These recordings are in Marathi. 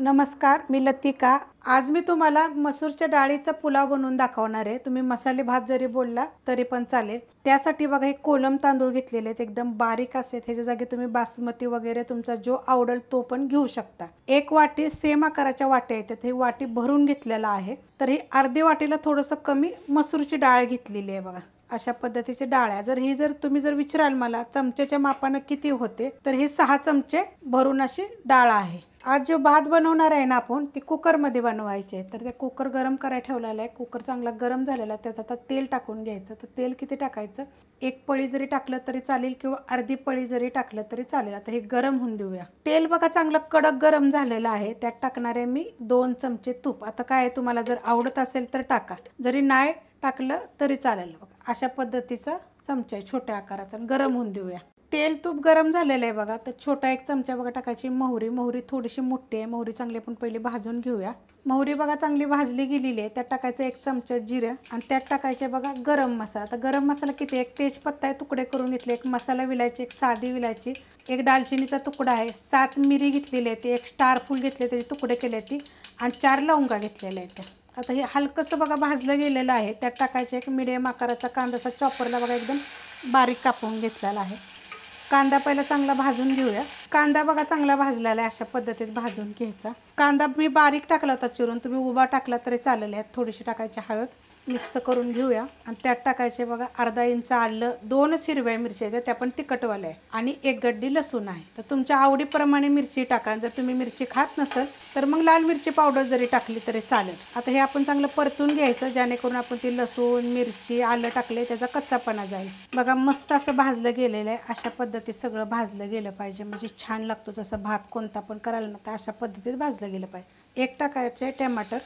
नमस्कार मी लतिका आज मी तुम्हाला मसूरच्या डाळीचा पुलाव बनवून दाखवणार आहे तुम्ही मसाले भात जरी बोलला तरी पण चालेल त्यासाठी बघा हे कोलम तांदूळ घेतलेले आहेत एकदम बारीक असेल ह्याच्या जागी तुम्ही बासमती वगैरे तुमचा जो आवडेल तो पण घेऊ शकता एक वाटी सेम आकाराच्या वाट्या येतात हे वाटी भरून घेतलेला आहे तर ही अर्धी वाटीला थोडंसं कमी मसूरची डाळ घेतलेली आहे बघा अशा पद्धतीचे डाळ्या जर ही जर तुम्ही जर विचाराल मला चमच्याच्या मापानं किती होते तर हे सहा चमचे भरून अशी डाळ आहे आज जो भात बनवणार आहे ना आपण ते कुकरमध्ये बनवायचे तर ते कुकर गरम करायला ठेवलेलं आहे कुकर चांगला गरम झालेला आहे त्यात आता तेल टाकून घ्यायचं तर तेल किती टाकायचं एक पळी जरी टाकलं तरी चालेल किंवा अर्धी पळी जरी टाकलं तरी चालेल आता हे गरम होऊन देऊया तेल बघा चांगलं कडक गरम झालेलं आहे त्यात टाकणारे मी दोन चमचे तूप आता काय तुम्हाला जर आवडत असेल तर टाका जरी नाही टाकलं तरी चालेल बघा अशा पद्धतीचा चमचा आहे छोट्या आकाराचा गरम होऊन देऊया तेल तूप गरम झालेलं आहे बघा तर छोटा एक चमचा बघा टाकायची मोहरी मोहरी थोडीशी मोठी आहे मोहरी चांगली आपण पहिले भाजून घेऊया मोहरी बघा चांगली भाजली गेलेली आहे त्यात टाकायचं एक चमचा जिरं आणि त्यात टाकायचे बघा गरम मसाला आता गरम मसाला किती एक तेजपत्ता आहे तुकडे करून घेतले एक मसाला विलायची एक साधी विलायची एक दालचिनीचा तुकडा आहे सात मिरी घेतलेली आहे ती एक स्टार फूल घेतले त्याचे तुकडे केले ती आणि चार लवंगा घेतलेल्या आहेत आता हे हलकंसं बघा भाजलं गेलेलं आहे त्यात टाकायचं एक मिडियम आकाराचा कांदाचा चॉपरला बघा एकदम बारीक कापून घेतलेला आहे कांदा पहिला चांगला भाजून घेऊया कांदा बघा चांगला भाजलेला आहे अशा पद्धतीत भाजून घ्यायचा कांदा मी बारीक टाकला होता चिरून तुम्ही उभा टाकला तरी चालेल आहेत थोडीशी टाकायची हळद मिक्स करून घेऊया आणि त्यात टाकायचे बघा अर्धा इंच आलं दोनच हिरव्या मिरच्या आहेत त्या पण तिखटवाल्या आहे आणि एक गड्डी लसूण आहे तर तुमच्या आवडीप्रमाणे मिरची टाका जर तुम्ही मिरची खात नसल तर मग लाल मिरची पावडर जरी टाकली तरी चालेल आता हे आपण चांगलं परतून घ्यायचं जेणेकरून आपण ती लसूण मिरची आलं टाकले त्याचा कच्चापणा जाईल बघा मस्त असं भाजलं गेलेलं आहे अशा पद्धतीत सगळं भाजलं गेलं पाहिजे म्हणजे छान लागतो जसं भात कोणता पण करायला ना अशा पद्धतीत भाजलं गेलं पाहिजे एक टाकायचे टमाटर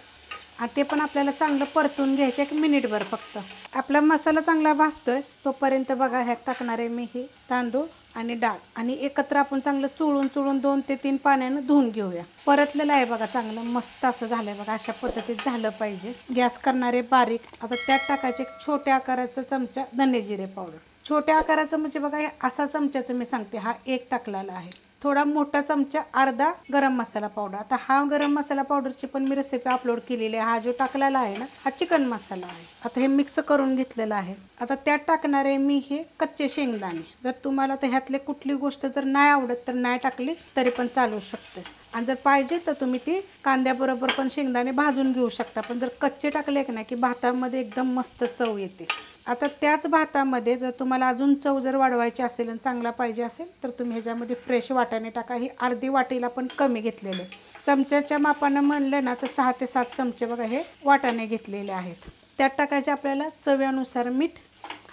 ते पण आपल्याला चांगलं परतून घ्यायचं एक मिनिटभर फक्त आपला मसाला चांगला भासतोय तोपर्यंत बघा ह्यात टाकणारे मी हे तांदूळ आणि डाळ आणि एकत्र आपण चांगलं चुळून चुळून दोन ते तीन पाण्यानं धुवून घेऊया परतलेलं आहे बघा चांगलं मस्त असं झालंय बघा अशा पद्धतीत झालं पाहिजे गॅस करणारे बारीक आता त्यात टाकायचे एक छोट्या आकाराचा चमचा धने जिरे पावडर छोट्या आकाराचं म्हणजे बघा असा चमच्याचं मी सांगते हा एक टाकलेला आहे थोडा मोठा चमचा अर्धा गरम मसाला पावडर आता हा गरम मसाला पावडरची पण मी रेसिपी अपलोड केलेली आहे हा जो टाकलेला आहे ना हा चिकन मसाला आहे आता हे मिक्स करून घेतलेलं आहे आता त्यात टाकणारे मी हे कच्चे शेंगदाणे जर तुम्हाला तर ह्यातले कुठली गोष्ट जर नाही आवडत तर नाही टाकली तरी पण चालू शकते आणि जर पाहिजे तर तुम्ही ती कांद्याबरोबर पण शेंगदाणे भाजून घेऊ शकता पण जर कच्चे टाकले की नाही की भातामध्ये एकदम मस्त चव येते आता त्याच भातामध्ये जर तुम्हाला अजून चव जर वाढवायची असेल आणि चांगला पाहिजे असेल तर तुम्ही ह्याच्यामध्ये फ्रेश वाटाणे टाका ही अर्धी वाटीला पण कमी घेतलेले चमच्याच्या मापानं म्हणलं ना तर सहा ते सात चमचे बघा हे वाटाणे घेतलेले आहेत त्यात टाकायचे आपल्याला चव्यानुसार मीठ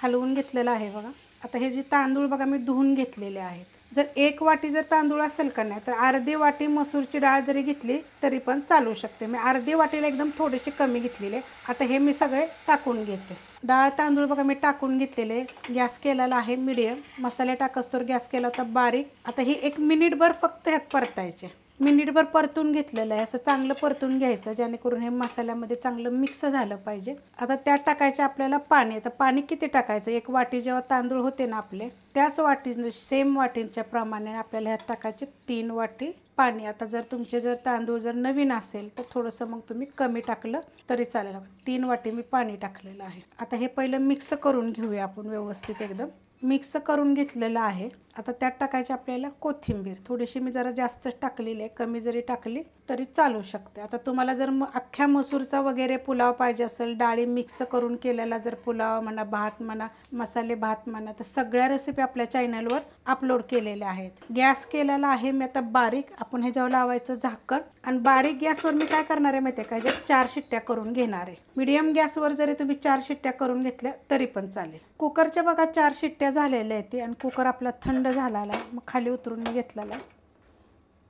हलवून घेतलेलं आहे बघा आता हे जे तांदूळ बघा मी धुवून घेतलेले आहेत जर एक वाटी जर तांदूळ असेल का नाही तर अर्धी वाटी मसूरची डाळ जरी घेतली तरी पण चालू शकते मी अर्धी वाटीला एकदम थोडेसे कमी घेतलेले आता हे मी सगळे टाकून घेते डाळ तांदूळ बघा मी टाकून घेतलेले गॅस केलेला आहे मिडियम मसाले टाकस तर गॅस केला होता बारीक आता हे एक मिनिटभर फक्त ह्यात परतायचे मिनिटभर परतून घेतलेलं आहे असं चांगलं परतून घ्यायचं जेणेकरून हे मसाल्यामध्ये चांगलं मिक्स झालं पाहिजे आता त्यात टाकायचं आपल्याला पाणी आता पाणी किती टाकायचं एक वाटी जेव्हा तांदूळ होते ना आपले त्याच वाटी सेम वाटींच्या प्रमाणे आपल्याला ह्यात टाकायचे तीन वाटी पाणी आता जर तुमचे जर तांदूळ जर नवीन असेल तर थोडंसं मग तुम्ही कमी टाकलं तरी चालेल तीन वाटी मी पाणी टाकलेलं आहे आता हे पहिलं मिक्स करून घेऊया आपण व्यवस्थित एकदम मिक्स करून घेतलेलं आहे आता त्यात टाकायची आपल्याला कोथिंबीर थोडीशी मी जरा जास्तच टाकलेली आहे कमी जरी टाकली तरी चालू शकते आता तुम्हाला जर म अख्ख्या मसूरचा वगैरे पुलाव पाहिजे असेल डाळी मिक्स करून केलेला जर पुलाव म्हणा भात म्हणा मसाले भात म्हणा तर सगळ्या रेसिपी आपल्या चॅनलवर अपलोड केलेल्या आहेत गॅस केलेला आहे मी आता बारीक आपण हे ह्याच्यावर लावायचं झाकण आणि बारीक गॅसवर मी काय करणार आहे माहिती आहे काय चार शिट्ट्या करून घेणार आहे मिडियम गॅसवर जरी तुम्ही चार शिट्ट्या करून घेतल्या तरी पण चालेल कुकरच्या बघा चार शिट्ट्या झालेलं झालेल्या आहेत आणि कुकर आपला थंड झालेला आहे मग खाली उतरून घेतलेला आहे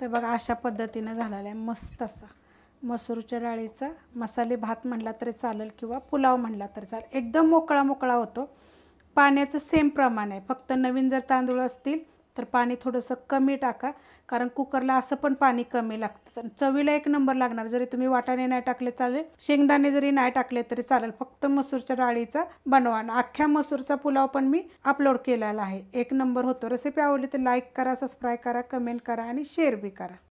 तर बघा अशा पद्धतीनं झालेला आहे मस्त असा मसूरच्या डाळीचा मसाले भात म्हणला तरी चालेल किंवा पुलाव म्हणला तरी चालेल एकदम मोकळा मोकळा होतो पाण्याचं सेम प्रमाण आहे फक्त नवीन जर तांदूळ असतील तर पाणी थोडंसं कमी टाका कारण कुकरला असं पण पाणी कमी लागतं तर चवीला एक नंबर लागणार जरी तुम्ही वाटाणे नाही टाकले चालेल शेंगदाणे जरी नाही टाकले तरी चालेल फक्त मसूरच्या डाळीचा बनवा आणि अख्ख्या मसूरचा पुलाव पण मी अपलोड केलेला आहे एक नंबर होतो रेसिपी आवडली तर लाईक करा सबस्क्राईब करा कमेंट करा आणि शेअर बी करा